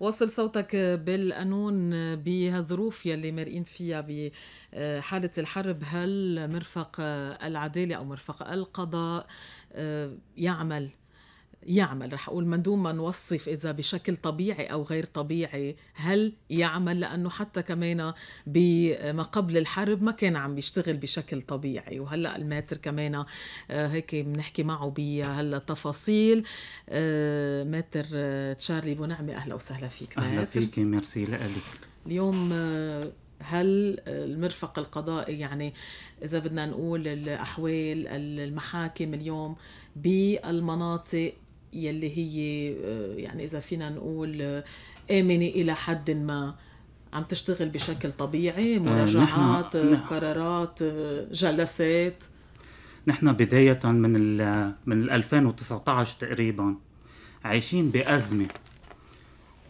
وصل صوتك بالقانون بهالظروف يلي مرقين فيها بحالة الحرب هل مرفق العدالة أو مرفق القضاء آه، يعمل يعمل رح أقول من دون ما نوصف إذا بشكل طبيعي أو غير طبيعي هل يعمل لأنه حتى كمان بما قبل الحرب ما كان عم بيشتغل بشكل طبيعي وهلأ الماتر كمان آه، هيك بنحكي معه بهلا تفاصيل آه، ماتر آه، تشارلي بونعمة أهلا وسهلا فيك ماتر. أهلا فيك ميرسي لألك اليوم هل المرفق القضائي يعني إذا بدنا نقول الأحوال المحاكم اليوم بالمناطق يلي هي آه، يعني اذا فينا نقول آه، امنه الى حد ما عم تشتغل بشكل طبيعي آه، مراجعات قرارات جلسات نحن بداية من ال من 2019 تقريبا عايشين بأزمة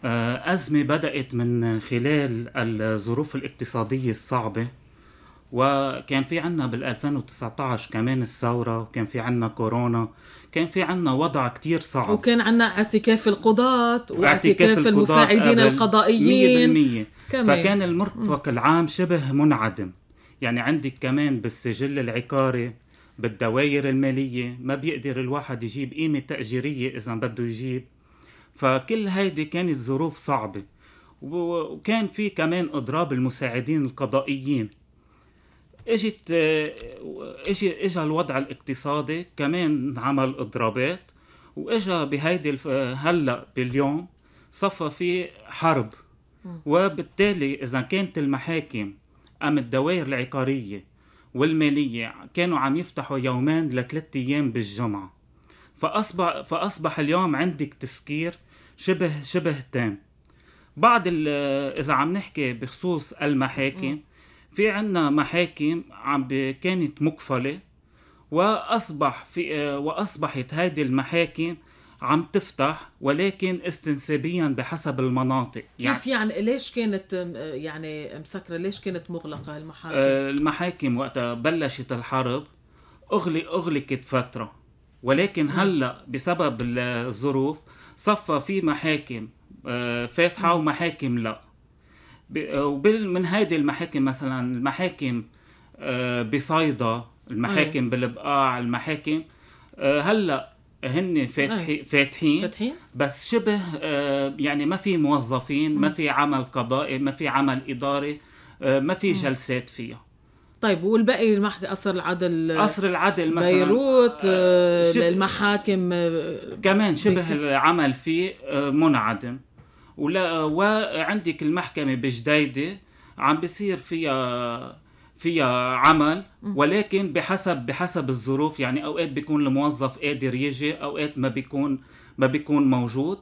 أزمة بدأت من خلال الظروف الاقتصادية الصعبة وكان في عنا بال2019 كمان الثورة وكان في عنا كورونا كان في عنا وضع كتير صعب وكان عنا اعتكاف القضاة واعتكاف المساعدين القضائيين 100% كمان. فكان المرفق العام شبه منعدم يعني عندك كمان بالسجل العقاري بالدوائر المالية ما بيقدر الواحد يجيب قيمة تأجيرية إذا بده يجيب فكل هيدي كانت ظروف صعبة وكان في كمان إضراب المساعدين القضائيين اجت اجى اجى الوضع الاقتصادي كمان عمل اضرابات واجا بهيدي الف... هلا باليوم صفى في حرب وبالتالي اذا كانت المحاكم ام الدوائر العقاريه والماليه كانوا عم يفتحوا يومين لثلاث ايام بالجمعه فاصبح فاصبح اليوم عندك تسكير شبه شبه تام بعض اذا عم نحكي بخصوص المحاكم في عنا محاكم عم كانت مقفلة وأصبح في وأصبحت هذه المحاكم عم تفتح ولكن استنسابيا بحسب المناطق يعني كيف يعني ليش كانت يعني مسكره ليش كانت مغلقه المحاكم آه، المحاكم وقتها بلشت الحرب اغلي اغلقت فتره ولكن هلا بسبب الظروف صفى في محاكم آه، فاتحه ومحاكم لا ومن هيدي المحاكم مثلا المحاكم آه، بصيدا المحاكم أيوة. بالبقاع المحاكم آه، هلا هن أيوة. فاتحين فاتحين بس شبه آه، يعني ما في موظفين ما في عمل قضائي ما في عمل اداري ما في جلسات فيها طيب والباقي المحكمة قصر العدل قصر العدل مثلا بيروت المحاكم كمان شبه العمل فيه منعدم ولا وعندك المحكمه بجديده عم بصير فيها فيها عمل ولكن بحسب بحسب الظروف يعني اوقات بيكون الموظف قادر يجي اوقات ما بيكون ما بيكون موجود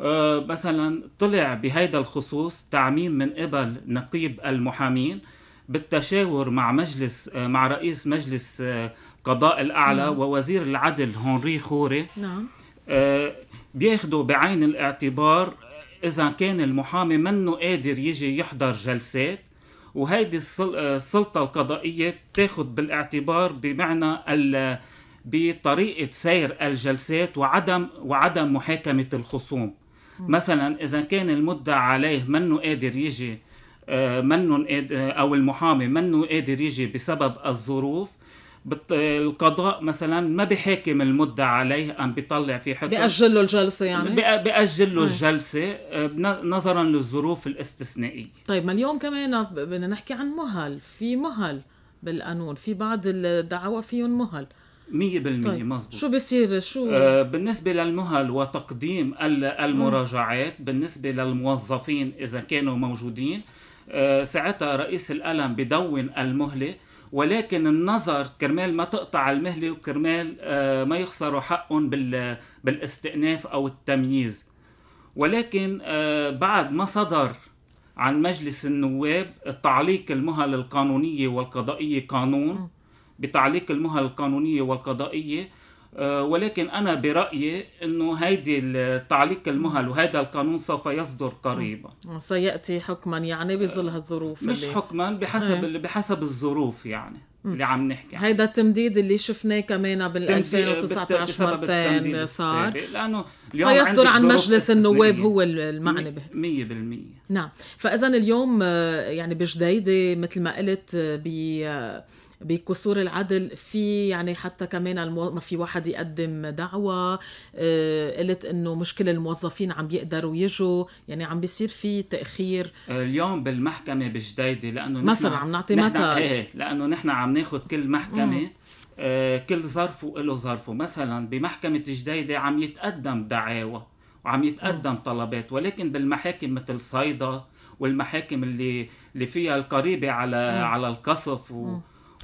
أه مثلا طلع بهيدا الخصوص تعميم من قبل نقيب المحامين بالتشاور مع مجلس مع رئيس مجلس أه، قضاء الاعلى مم. ووزير العدل هنري خوري نعم. أه بياخذوا بعين الاعتبار اذا كان المحامي منه قادر يجي يحضر جلسات وهيدي آه، السلطه القضائيه بتاخد بالاعتبار بمعنى بطريقه سير الجلسات وعدم وعدم محاكمه الخصوم مثلا اذا كان المدعى عليه منه قادر يجي آه، منه آه، او المحامي منه قادر يجي بسبب الظروف القضاء مثلا ما بحاكم المدعى عليه أم بيطلع في حكم بأجل له الجلسة يعني بأجل له الجلسة آه، نظرا للظروف الاستثنائية طيب ما اليوم كمان بدنا نحكي عن مهل في مهل بالقانون في بعض الدعاوى فيهم مهل 100% طيب. مزبوط شو بصير شو آه بالنسبه للمهل وتقديم المراجعات بالنسبه للموظفين اذا كانوا موجودين آه ساعتها رئيس القلم بدون المهله ولكن النظر كرمال ما تقطع المهله وكرمال آه، ما يخسروا حقهم بالاستئناف او التمييز ولكن آه، بعد ما صدر عن مجلس النواب تعليق المهل القانونيه والقضائيه قانون بتعليق المهل القانونيه والقضائيه آه، ولكن أنا برأيي أنه هيدي التعليق المهل وهذا القانون سوف يصدر قريبا آه، سيأتي حكما يعني بظل آه، هالظروف مش اللي... حكما بحسب إيه. اللي بحسب الظروف يعني اللي عم نحكي هيدا التمديد اللي شفناه كمان بال 2019 مرتين صار لانه اليوم عن مجلس النواب هو المعني به 100% نعم فاذا اليوم يعني بجديده مثل ما قلت ب بقصور العدل في يعني حتى كمان المو... ما في واحد يقدم دعوة آه، قلت انه مشكلة الموظفين عم يقدروا يجوا يعني عم بيصير في تأخير اليوم بالمحكمة بجديدة لأنه مثلا عم نعطي مثلا ايه لأنه نحن عم ناخذ كل محكمة مم. آه، كل ظرف وله ظرفه مثلا بمحكمة جديدة عم يتقدم دعاوى وعم يتقدم طلبات ولكن بالمحاكم مثل صيدا والمحاكم اللي اللي فيها القريبه على م. على القصف و...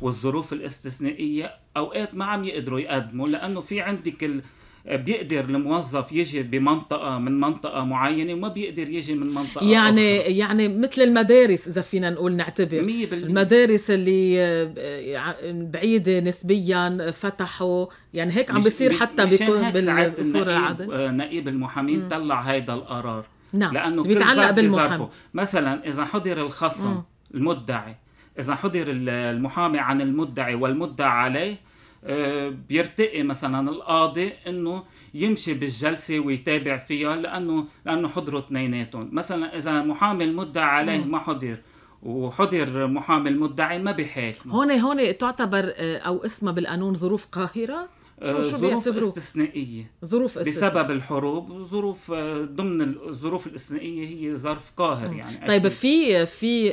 والظروف الاستثنائيه اوقات ما عم يقدروا يقدموا لانه في عندك ال... بيقدر الموظف يجي بمنطقة من منطقة معينة وما بيقدر يجي من منطقة يعني أخرى. يعني مثل المدارس إذا فينا نقول نعتبر المدارس اللي آه، بعيدة نسبيا فتحوا يعني هيك عم بيصير حتى بيكون بالصورة العادة آه، نقيب المحامين طلع هيدا القرار نعم لأنه بيتعلق بالمحامي مثلا إذا حضر الخصم م. المدعي إذا حضر المحامي عن المدعي والمدعى عليه آه، بيرتقي مثلا القاضي انه يمشي بالجلسه ويتابع فيها لانه لانه حضروا اثنيناتهم، مثلا اذا محامي المدعى عليه ما حضر وحضر محامي المدعي ما بحاكم هون هون تعتبر آه، او اسمها بالقانون ظروف قاهره شو آه، شو ظروف استثنائية ظروف استثنائية بسبب الحروب ظروف آه، ضمن الظروف الاستثنائية هي ظرف قاهر يعني طيب، أكيد. طيب في في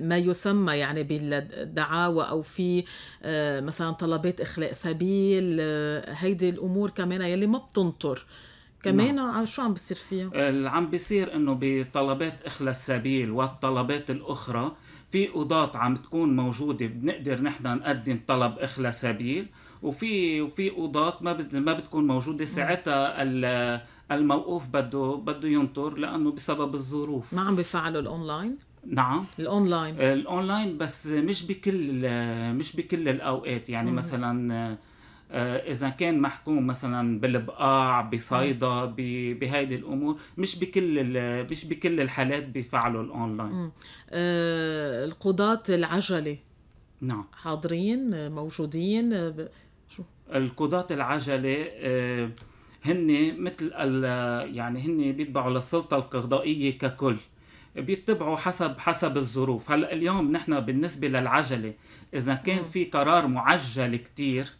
ما يسمى يعني بالدعاوى أو في آه، مثلا طلبات إخلاء سبيل هيدي الأمور كمان يلي ما بتنطر كمان نعم. عن شو عم بيصير فيها؟ اللي عم بيصير انه بطلبات اخلاء السبيل والطلبات الاخرى في قضاة عم تكون موجودة بنقدر نحن نقدم طلب اخلاء سبيل وفي وفي اوضات ما ما بتكون موجوده نعم. ساعتها الموقوف بده بده ينطر لانه بسبب الظروف ما عم بفعلوا الاونلاين نعم الاونلاين الاونلاين بس مش بكل مش بكل الاوقات يعني مم. نعم. مثلا آه، اذا كان محكوم مثلا بالبقاع بصيدا نعم. بهيدي الامور مش بكل مش بكل الحالات بيفعلوا الاونلاين أه القضاة العجله نعم حاضرين موجودين آه، القضاة العجلة آه، هن مثل يعني هن بيتبعوا للسلطة القضائية ككل بيتبعوا حسب حسب الظروف هلا اليوم نحن بالنسبة للعجلة إذا كان آه. في قرار معجل كتير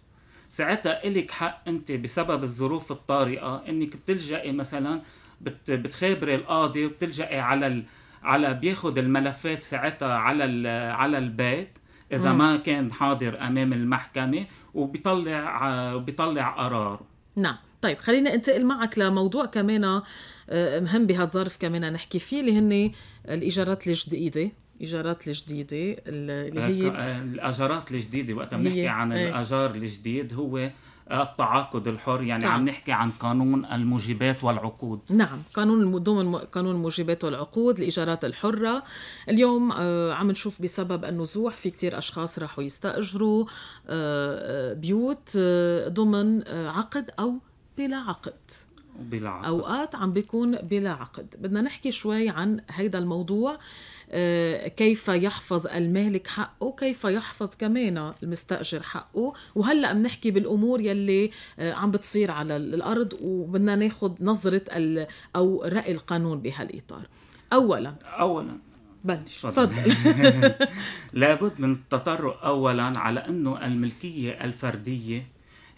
ساعتها إلك حق أنت بسبب الظروف الطارئة إنك بتلجئي مثلا بت بتخابري القاضي وبتلجئي على ال على بياخد الملفات ساعتها على على البيت اذا ما كان حاضر امام المحكمه وبيطلع آه، بيطلع قرار نعم طيب خلينا انتقل معك لموضوع كمان آه، مهم بهالظرف كمان نحكي فيه اللي هن الايجارات الجديده الايجارات الجديده اللي آه، هي الاجارات الجديده وقت بنحكي عن إيه. الاجار الجديد هو التعاقد الحر يعني نعم. عم نحكي عن قانون الموجبات والعقود نعم قانون ضمن قانون الموجبات والعقود الإيجارات الحرة اليوم آه، عم نشوف بسبب النزوح في كتير أشخاص راحوا يستأجروا آه، آه، بيوت ضمن عقد أو بلا عقد بلعقد. اوقات عم بيكون بلا عقد بدنا نحكي شوي عن هيدا الموضوع آه، كيف يحفظ المالك حقه كيف يحفظ كمان المستأجر حقه وهلأ بنحكي بالأمور يلي آه، عم بتصير على الأرض وبدنا ناخد نظرة أو رأي القانون بهالإطار أولا أولا بلش تفضل لابد من التطرق أولا على أنه الملكية الفردية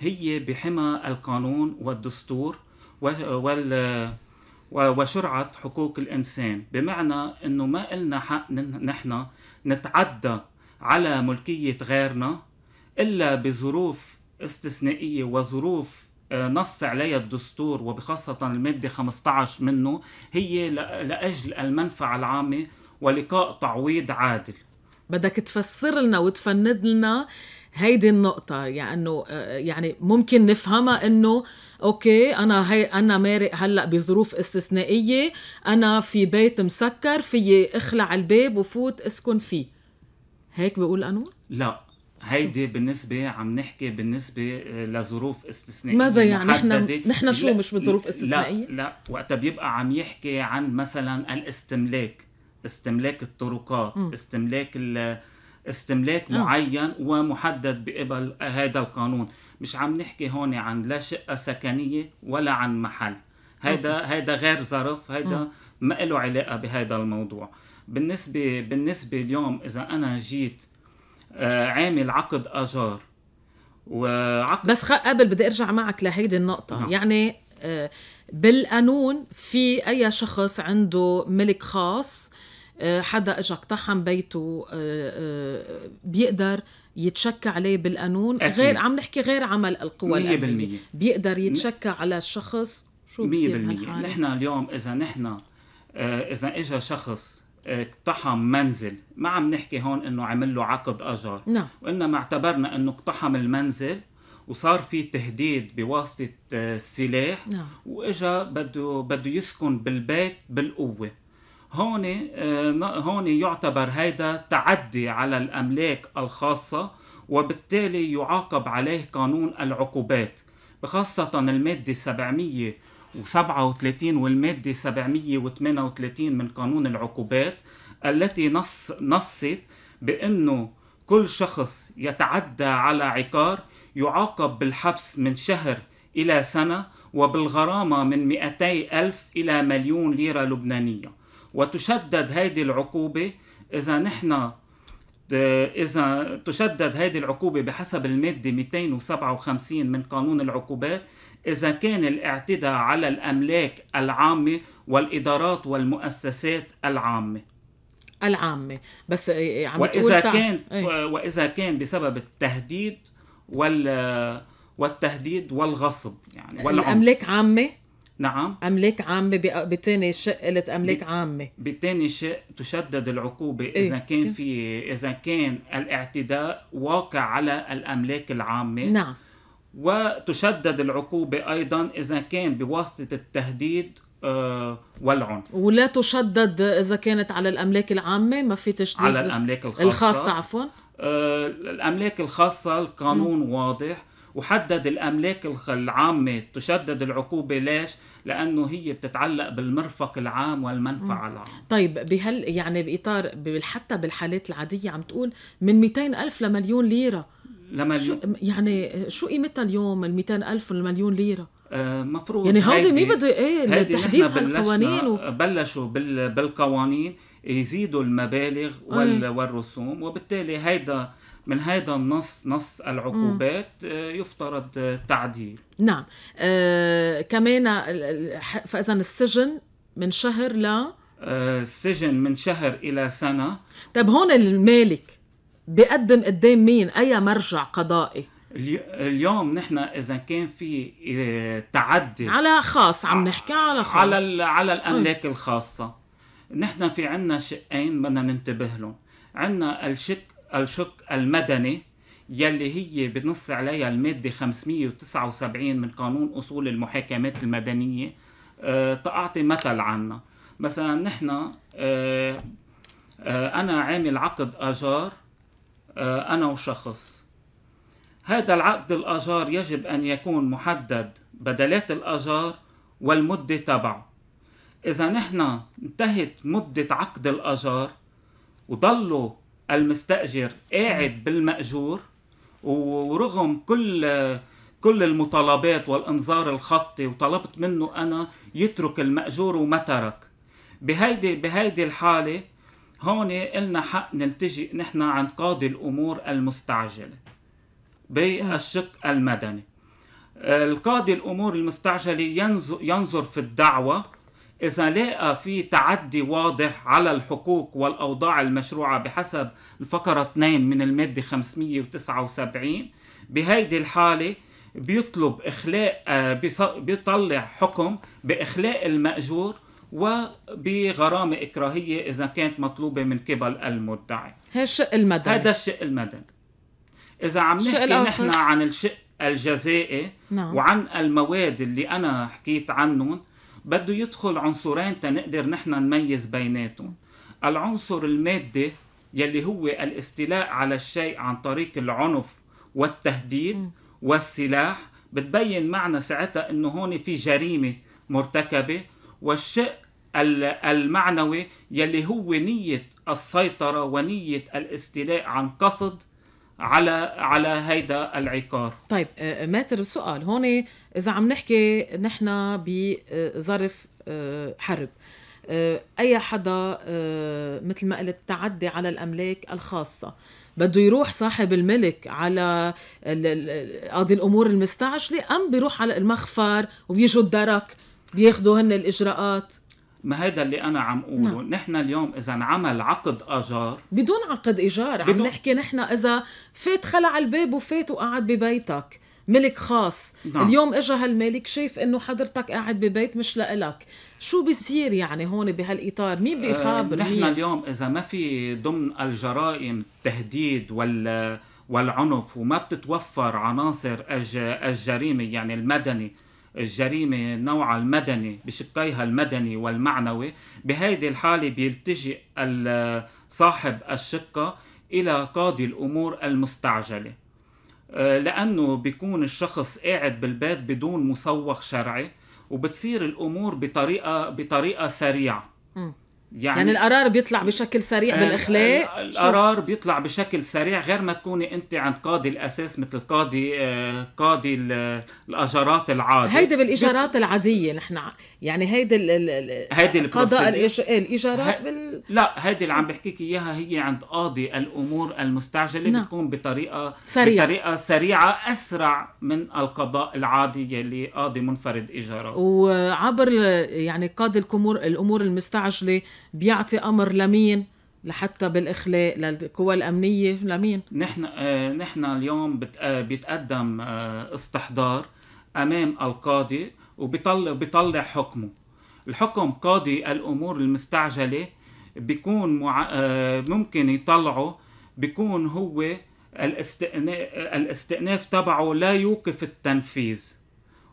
هي بحمى القانون والدستور وال وشرعة حقوق الإنسان بمعنى أنه ما إلنا حق نحن نتعدى على ملكية غيرنا إلا بظروف استثنائية وظروف آه، نص عليها الدستور وبخاصة المادة 15 منه هي لأجل المنفعة العامة ولقاء تعويض عادل بدك تفسر لنا وتفند لنا هيدي النقطة يعني انه يعني ممكن نفهمها انه اوكي انا هي انا مارق هلا بظروف استثنائية، انا في بيت مسكر في اخلع الباب وفوت اسكن فيه. هيك بقول انور؟ لا هيدي بالنسبة عم نحكي بالنسبة آه، لظروف استثنائية ماذا يعني نحن نحن شو مش بظروف استثنائية؟ لا لا وقتها بيبقى عم يحكي عن مثلا الاستملاك استملاك الطرقات م. استملاك استملاك آه. معين ومحدد بقبل هذا القانون مش عم نحكي هون عن لا شقة سكنية ولا عن محل هذا هذا غير ظرف هذا ما له علاقة بهذا الموضوع بالنسبة بالنسبة اليوم إذا أنا جيت آه، عامل عقد أجار وعقد بس قبل بدي أرجع معك لهيدي النقطة نعم. يعني آه، بالقانون في أي شخص عنده ملك خاص آه، حدا اجى اقتحم بيته آه، آه، بيقدر يتشكى عليه بالقانون أكيد. غير عم نحكي غير عمل القوى 100% بالمية. بيقدر يتشكى على الشخص شو بصير 100% نحن اليوم اذا نحن اذا اجى شخص اقتحم منزل ما عم نحكي هون انه عمل له عقد اجر نعم. وانما اعتبرنا انه اقتحم المنزل وصار في تهديد بواسطه السلاح نعم. واجا بده بده يسكن بالبيت بالقوه هون آه، هون يعتبر هيدا تعدي على الاملاك الخاصه وبالتالي يعاقب عليه قانون العقوبات بخاصه الماده 737 والمادة 738 من قانون العقوبات التي نص نصت بأنه كل شخص يتعدى على عقار يعاقب بالحبس من شهر إلى سنة وبالغرامة من 200 ألف إلى مليون ليرة لبنانية وتشدد هيدي العقوبة إذا نحن آه، إذا تشدد هذه العقوبة بحسب المادة 257 من قانون العقوبات إذا كان الاعتداء على الأملاك العامة والإدارات والمؤسسات العامة العامة بس آه، آه، عم وإذا كان إيه. وإذا كان بسبب التهديد وال والتهديد والغصب يعني والعمل. الأملاك عامة نعم املاك عامه بثاني شق قلت املاك عامه بثاني شق تشدد العقوبه إيه؟ اذا كان في اذا كان الاعتداء واقع على الاملاك العامه نعم وتشدد العقوبه ايضا اذا كان بواسطه التهديد آه، والعنف ولا تشدد اذا كانت على الاملاك العامه ما في تشديد على الاملاك الخاصه الخاصه عفوا آه، الاملاك الخاصه القانون م. واضح وحدد الاملاك العامه تشدد العقوبه ليش لانه هي بتتعلق بالمرفق العام والمنفعه العام طيب بهال يعني باطار حتى بالحالات العاديه عم تقول من 200 الف لمليون ليره لمليون شو يعني شو قيمتها اليوم ال 200 ألف والمليون ليرة؟ آه، مفروض يعني هذا مين بده ايه التحديث عن القوانين و... بلشوا بالقوانين يزيدوا المبالغ وال... والرسوم وبالتالي هيدا من هذا النص نص العقوبات آه، يفترض آه، تعديل نعم آه كمان فاذا السجن من شهر ل آه، السجن من شهر الى سنه طيب هون المالك بيقدم قدام مين اي مرجع قضائي اليوم نحن اذا كان في تعدي على خاص عم نحكي على خاص على على الاملاك الخاصه نحن في عنا شقين بدنا ننتبه لهم عنا الشق الشق المدني يلي هي بنص عليها المادة 579 من قانون أصول المحاكمات المدنية آه، تعطي مثل عنا مثلا نحن آه، آه، أنا عامل عقد أجار أنا وشخص هذا العقد الأجار يجب أن يكون محدد بدلات الأجار والمدة تبعه إذا نحن انتهت مدة عقد الأجار وضلوا المستاجر قاعد بالماجور ورغم كل كل المطالبات والانظار الخطي وطلبت منه انا يترك الماجور وما ترك بهيدي بهيدي الحاله هون إلنا حق نلتجئ نحن عند قاضي الامور المستعجله بالشق المدني القاضي الامور المستعجله ينظر في الدعوه إذا لقى في تعدي واضح على الحقوق والأوضاع المشروعة بحسب الفقرة 2 من المادة 579 بهيدي الحالة بيطلب إخلاء آه، بيطلع حكم بإخلاء المأجور وبغرامة إكراهية إذا كانت مطلوبة من قبل المدعي هذا الشق المدني هذا الشق المدني إذا عم نحكي نحن عن الشق الجزائي نعم. وعن المواد اللي أنا حكيت عنهم بده يدخل عنصرين تنقدر نحن نميز بيناتهم العنصر المادي يلي هو الاستيلاء على الشيء عن طريق العنف والتهديد والسلاح بتبين معنا ساعتها انه هون في جريمه مرتكبه والشق المعنوي يلي هو نية السيطرة ونية الاستيلاء عن قصد على على هيدا العقار طيب آه، آه، ماتر سؤال هون اذا عم نحكي نحن بظرف آه، حرب اي حدا مثل ما قلت تعدي على الاملاك الخاصه بده يروح صاحب الملك على قاضي الامور المستعجله ام بيروح على المخفر وبيجوا الدرك بياخذوا هن الاجراءات ما هيدا اللي انا عم نعم. اقوله نعم. نحن اليوم اذا انعمل عقد اجار بدون عقد ايجار بدون... عم نحكي نحن اذا فات خلع الباب وفات وقعد ببيتك ملك خاص نعم. اليوم اجى هالمالك شايف انه حضرتك قاعد ببيت مش لإلك شو بيصير يعني هون بهالاطار مين آه، بيخابر نحن اليوم اذا ما في ضمن الجرائم التهديد وال والعنف وما بتتوفر عناصر الجريمه يعني المدني الجريمة نوعها المدني بشقيها المدني والمعنوي بهيدي الحالة بيلتجئ صاحب الشقة إلى قاضي الأمور المستعجلة آه، لأنه بيكون الشخص قاعد بالبيت بدون مسوغ شرعي وبتصير الأمور بطريقة, بطريقة سريعة يعني, يعني القرار بيطلع بشكل سريع بالاخلاق القرار بيطلع بشكل سريع غير ما تكوني انت عند قاضي الاساس مثل قاضي آه، قاضي الاجارات العادي هيدي بالاجارات بت... العاديه نحن يعني هيدي ال... هيدي قضاء الإيش... الاجارات ه... بال... لا هيدي اللي عم بحكيك اياها هي عند قاضي الامور المستعجله نعم. بتكون بطريقه سريع. بطريقه سريعه اسرع من القضاء العادي اللي قاضي منفرد اجارات وعبر يعني قاضي الامور المستعجله بيعطي امر لمين لحتى بالاخلاء للقوى الامنيه لمين نحن آه نحن اليوم بت... آه بيتقدم آه استحضار امام القاضي وبيطلع بيطلع حكمه الحكم قاضي الامور المستعجله بيكون مع... آه ممكن يطلعه بيكون هو الاستئناف الاستئناف تبعه لا يوقف التنفيذ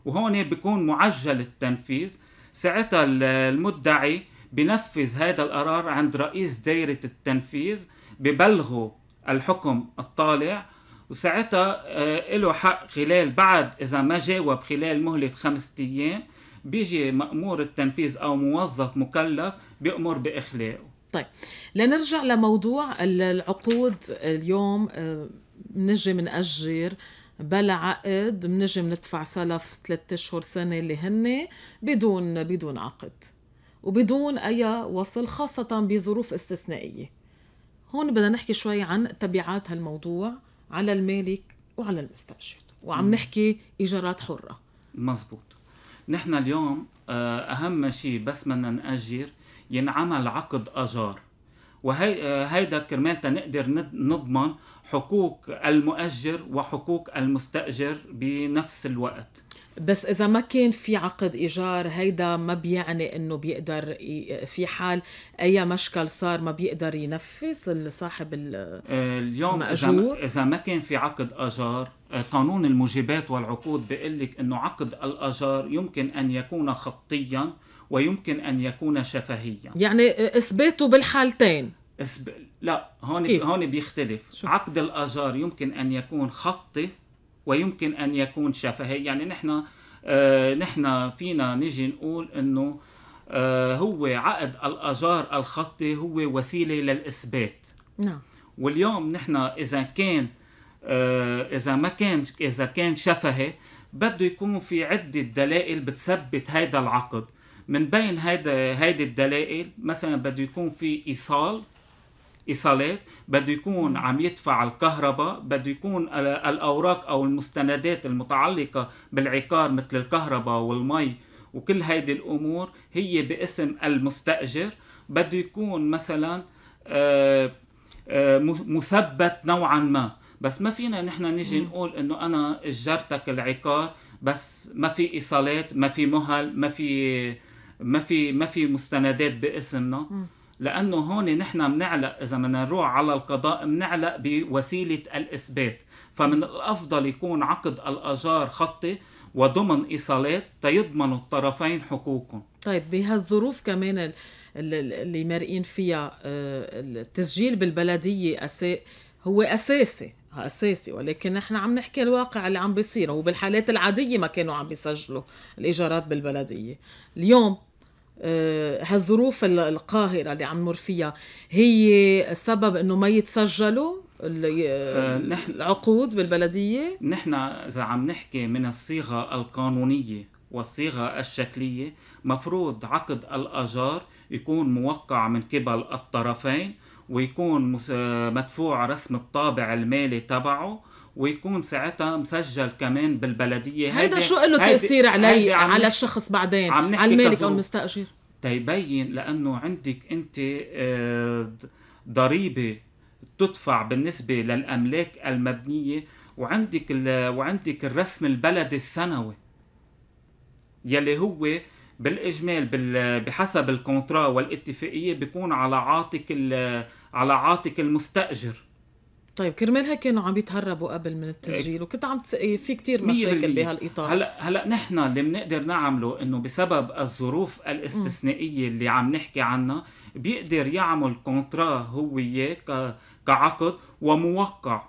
وهون بيكون معجل التنفيذ ساعتها المدعي بنفذ هذا القرار عند رئيس دايرة التنفيذ ببلغوا الحكم الطالع وساعتها آه، له حق خلال بعد إذا ما جاوب خلال مهلة خمسة أيام بيجي مأمور التنفيذ أو موظف مكلف بيأمر بإخلاقه طيب لنرجع لموضوع العقود اليوم آه، من منأجر بلا عقد بنجي بندفع سلف ثلاثة اشهر سنه اللي هن بدون بدون عقد وبدون أي وصل خاصة بظروف استثنائية هون بدنا نحكي شوي عن تبعات هالموضوع على المالك وعلى المستأجر وعم نحكي إيجارات حرة مزبوط نحن اليوم آه، أهم شيء بس بدنا نأجر ينعمل عقد أجار وهي آه، هيدا كرمال تنقدر نضمن حقوق المؤجر وحقوق المستأجر بنفس الوقت بس اذا ما كان في عقد ايجار هيدا ما بيعني انه بيقدر في حال اي مشكل صار ما بيقدر ينفذ صاحب آه، اليوم اذا اذا ما كان في عقد ايجار آه، قانون الموجبات والعقود بيقول لك انه عقد الايجار يمكن ان يكون خطيا ويمكن ان يكون شفهيا يعني اثباته بالحالتين إسب... لا هون هون بيختلف عقد الايجار يمكن ان يكون خطي ويمكن ان يكون شفهي يعني نحن آه، نحن فينا نجي نقول انه آه، هو عقد الاجار الخطي هو وسيله للاثبات نعم واليوم نحن اذا كان آه، اذا ما كان اذا كان شفهي بده يكون في عده دلائل بتثبت هذا العقد من بين هيدا هيدي الدلائل مثلا بده يكون في ايصال ايصالات بده يكون عم يدفع الكهرباء بده يكون الاوراق او المستندات المتعلقه بالعقار مثل الكهرباء والمي وكل هيدي الامور هي باسم المستاجر بده يكون مثلا آه، آه، مثبت نوعا ما بس ما فينا نحن نجي نقول انه انا اجرتك العقار بس ما في ايصالات ما في مهل ما في ما في ما في مستندات باسمنا لانه هون نحن بنعلق اذا بدنا نروح على القضاء بنعلق بوسيله الاثبات فمن الافضل يكون عقد الاجار خطي وضمن ايصالات تيضمن الطرفين حقوقهم طيب بهالظروف كمان اللي مارقين فيها آه، التسجيل بالبلديه أسا... هو اساسي اساسي ولكن نحن عم نحكي الواقع اللي عم بيصير وبالحالات العاديه ما كانوا عم بيسجلوا الايجارات بالبلديه اليوم آه، هالظروف القاهرة اللي عم نمر فيها هي سبب انه ما يتسجلوا آه، العقود بالبلدية نحن إذا عم نحكي من الصيغة القانونية والصيغة الشكلية مفروض عقد الأجار يكون موقع من قبل الطرفين ويكون آه، مدفوع رسم الطابع المالي تبعه ويكون ساعتها مسجل كمان بالبلديه هيدا شو له تاثير علي على الشخص بعدين عم على المالك او المستاجر تيبين لانه عندك انت آه، ضريبه تدفع بالنسبه للاملاك المبنيه وعندك وعندك الرسم البلدي السنوي يلي هو بالاجمال بحسب الكونترا والاتفاقيه بيكون على عاتق على عاتق المستاجر طيب كرمال هيك كانوا عم يتهربوا قبل من التسجيل وكنت عم تس... إيه، في كثير مشاكل بهالاطار هلا هلا نحن اللي بنقدر نعمله انه بسبب الظروف الاستثنائيه اللي عم نحكي عنها بيقدر يعمل كونترا هو وياه ك... كعقد وموقع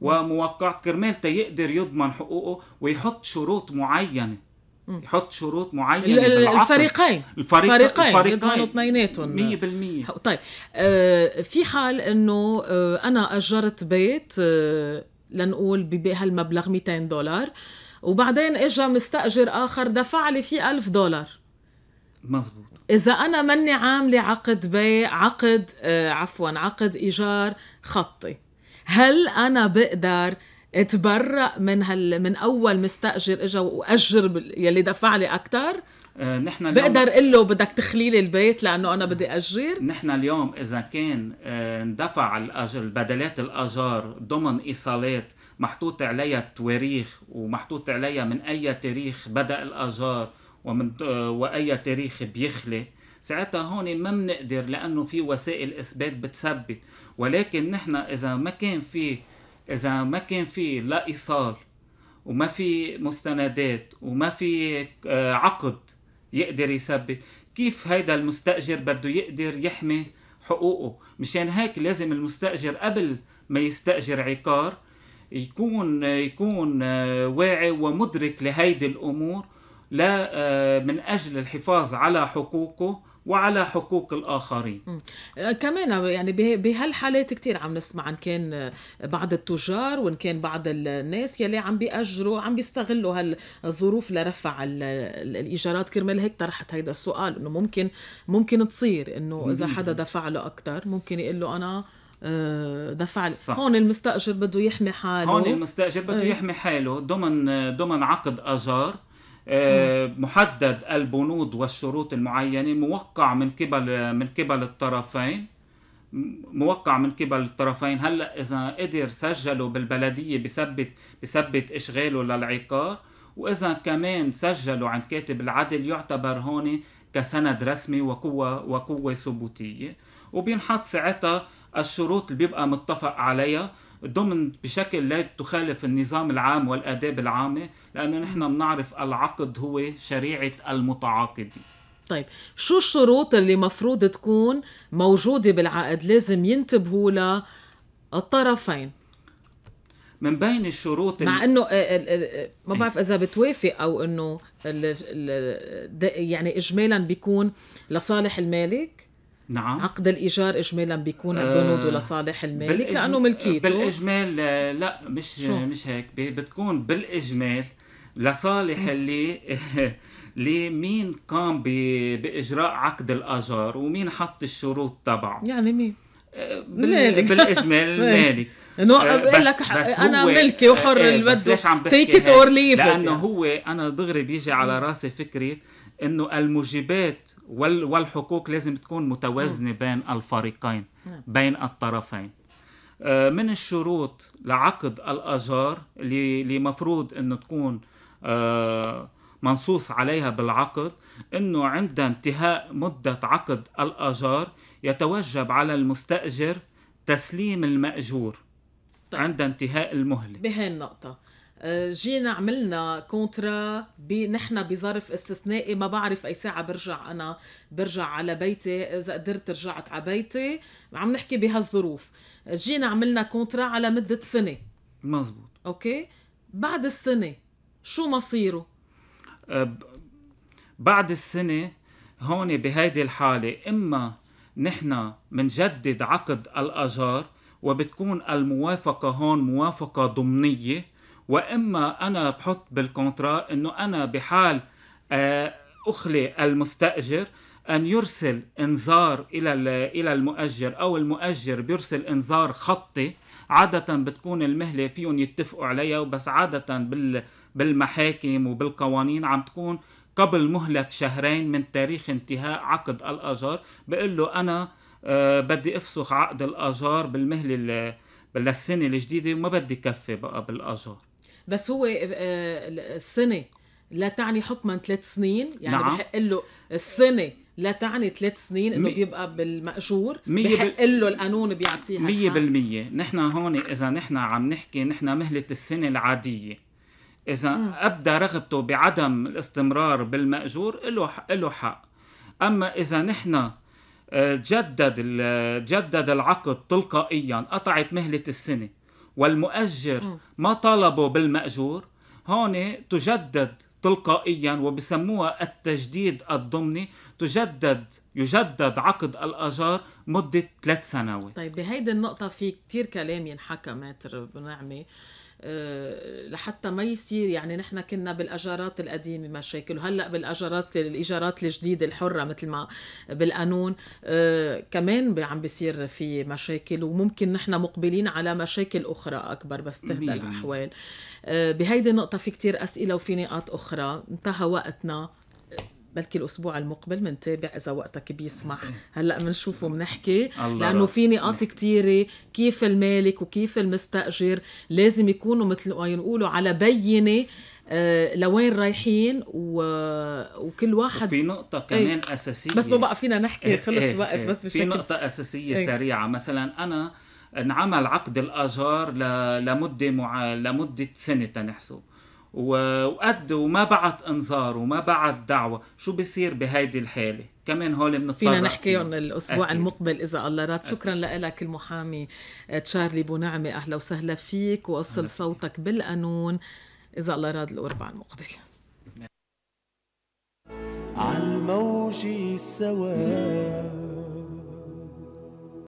وموقع كرمال تيقدر يضمن حقوقه ويحط شروط معينه يحط شروط معينه الفريقين الفريق الفريقين الفريقين اثنيناتهم 100% طيب آه، في حال انه آه، انا اجرت بيت آه، لنقول بهالمبلغ 200 دولار وبعدين اجى مستاجر اخر دفع لي فيه 1000 دولار مزبوط اذا انا مني عامله عقد بيع عقد عفوا عقد ايجار خطي هل انا بقدر تبرأ من هال من اول مستاجر اجى واجر يلي دفع لي اكثر آه، نحن اليوم بقدر اقول له بدك تخلي لي البيت لانه انا بدي اجر نحن اليوم اذا كان آه، اندفع الاجر بدلات الاجار ضمن ايصالات محطوط عليها التواريخ ومحطوط عليها من اي تاريخ بدا الاجار ومن آه، واي تاريخ بيخلي ساعتها هون ما بنقدر لانه في وسائل اثبات بتثبت ولكن نحن اذا ما كان في اذا ما كان في لا ايصال وما في مستندات وما في آه، عقد يقدر يثبت كيف هيدا المستاجر بده يقدر يحمي حقوقه مشان هيك لازم المستاجر قبل ما يستاجر عقار يكون يكون آه، واعي ومدرك لهيدي الامور لا آه، من اجل الحفاظ على حقوقه وعلى حقوق الآخرين آه، كمان آه، يعني بهالحالات كثير عم نسمع ان كان آه، بعض التجار وإن كان بعض الناس يلي عم بيأجروا عم بيستغلوا هالظروف لرفع الإيجارات كرمال هيك طرحت هيدا السؤال إنه ممكن ممكن تصير إنه إذا حدا دفع له اكثر ممكن يقول له أنا دفع صح. هون المستاجر بده يحمي حاله هون المستاجر بده إيه. يحمي حاله ضمن ضمن عقد اجار آه، محدد البنود والشروط المعينه موقع من قبل من قبل الطرفين موقع من قبل الطرفين هلا اذا قدر سجله بالبلديه بثبت بثبت اشغاله للعقار واذا كمان سجله عند كاتب العدل يعتبر هون كسند رسمي وقوه وقوه ثبوتيه وبينحط ساعتها الشروط اللي بيبقى متفق عليها ضمن بشكل لا تخالف النظام العام والآداب العامة لأنه نحن بنعرف العقد هو شريعة المتعاقدين طيب شو الشروط اللي مفروض تكون موجودة بالعقد لازم ينتبهوا لها الطرفين من بين الشروط مع انه آه، آه، آه، ما بعرف اذا بتوافق او انه يعني اجمالا بيكون لصالح المالك نعم عقد الايجار اجمالا بيكون آه، البنود لصالح المالك لانه ملكيته بالاجمال آه، لا مش آه، شو؟ مش هيك بتكون بالاجمال لصالح اللي لمين قام باجراء عقد الاجار ومين حط الشروط تبعه يعني مين بالإجمال المالك انه بقول آه، لك انا ملكي وحر إيه، اللي بده ليش عم بحكي تيك ات اور ليف لانه يعني. هو انا دغري بيجي على راسي فكره انه الموجبات والحقوق لازم تكون متوازنه بين الفريقين بين الطرفين آه، من الشروط لعقد الاجار اللي مفروض انه تكون آه، منصوص عليها بالعقد انه عند انتهاء مده عقد الاجار يتوجب على المستاجر تسليم الماجور طيب. عند انتهاء المهله بهي النقطه آه، جينا عملنا كونترا نحن بظرف استثنائي ما بعرف اي ساعه برجع انا برجع على بيتي اذا قدرت رجعت على بيتي عم نحكي بهالظروف جينا عملنا كونترا على مده سنه مزبوط اوكي بعد السنه شو مصيره بعد السنه هون بهيدي الحاله اما نحن منجدد عقد الاجار وبتكون الموافقة هون موافقة ضمنية وإما أنا بحط بالكونترا إنه أنا بحال آه، أخلي المستأجر أن يرسل إنذار إلى إلى المؤجر أو المؤجر بيرسل إنذار خطي عادة بتكون المهلة فيهم يتفقوا عليها بس عادة بالمحاكم وبالقوانين عم تكون قبل مهلة شهرين من تاريخ انتهاء عقد الأجر بقول له أنا آه، بدي افسخ عقد الاجار بالمهله للسنه الجديده وما بدي كفي بقى بالاجار بس هو آه، السنه لا تعني حكما ثلاث سنين يعني نعم. بحق له السنه لا تعني ثلاث سنين انه مي... بيبقى بالمأجور بحق بال... له القانون بيعطيها مية بالمية نحن هون اذا نحن عم نحكي نحن مهلة السنة العادية اذا م. ابدى رغبته بعدم الاستمرار بالمأجور له له حق اما اذا نحن جدد جدد العقد تلقائيا قطعت مهله السنه والمؤجر ما طالبه بالماجور هون تجدد تلقائيا وبسموها التجديد الضمني تجدد يجدد عقد الاجار مده ثلاث سنوات طيب بهيدي النقطه في كتير كلام ينحكى ماتر بنعمه آه، لحتى ما يصير يعني نحن كنا بالاجارات القديمه مشاكل وهلا بالاجارات الايجارات الجديده الحره مثل ما بالقانون آه، كمان عم بيصير في مشاكل وممكن نحن مقبلين على مشاكل اخرى اكبر بس تهدى الاحوال آه، بهيدي النقطه في كتير اسئله وفي نقاط اخرى انتهى وقتنا بلكي الاسبوع المقبل بنتابع اذا وقتك بيسمح إيه. هلا بنشوف وبنحكي لانه في نقاط كثيره كيف المالك وكيف المستاجر لازم يكونوا مثل ما ينقولوا على بينه آه، لوين رايحين و... وكل واحد في نقطة كمان ايه. أساسية بس ما بقى فينا نحكي ايه خلص ايه وقت ايه بس بشكل في نقطة أساسية ايه. سريعة مثلا أنا انعمل عقد الأجار ل... لمدة مع... لمدة سنة تنحسب وقد وما بعت انذار وما بعت دعوه شو بصير بهيدي الحاله كمان هول بنضطر فينا نحكيهم الاسبوع أكيد. المقبل اذا الله راد شكرا لك المحامي آه، تشارلي بونعمه اهلا وسهلا فيك ووصل صوتك بالقانون اذا الله راد الاربع المقبل على الموج السواد